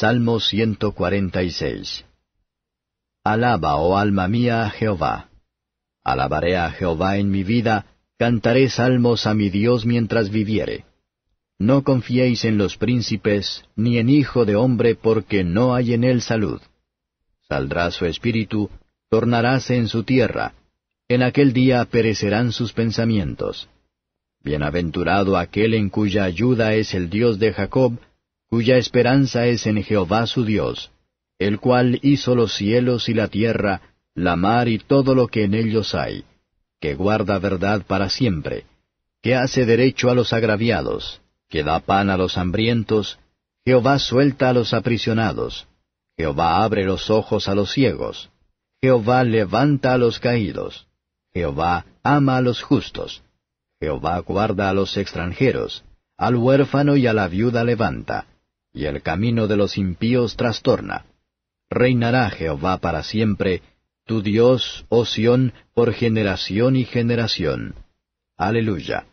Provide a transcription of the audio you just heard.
Salmo 146 Alaba, oh alma mía, a Jehová. Alabaré a Jehová en mi vida, cantaré salmos a mi Dios mientras viviere. No confiéis en los príncipes, ni en hijo de hombre, porque no hay en él salud. Saldrá su espíritu, tornaráse en su tierra, en aquel día perecerán sus pensamientos. Bienaventurado aquel en cuya ayuda es el Dios de Jacob, cuya esperanza es en Jehová su Dios, el cual hizo los cielos y la tierra, la mar y todo lo que en ellos hay, que guarda verdad para siempre, que hace derecho a los agraviados, que da pan a los hambrientos, Jehová suelta a los aprisionados, Jehová abre los ojos a los ciegos, Jehová levanta a los caídos, Jehová ama a los justos, Jehová guarda a los extranjeros, al huérfano y a la viuda levanta, y el camino de los impíos trastorna. Reinará Jehová para siempre, tu Dios, oh Sión, por generación y generación. Aleluya.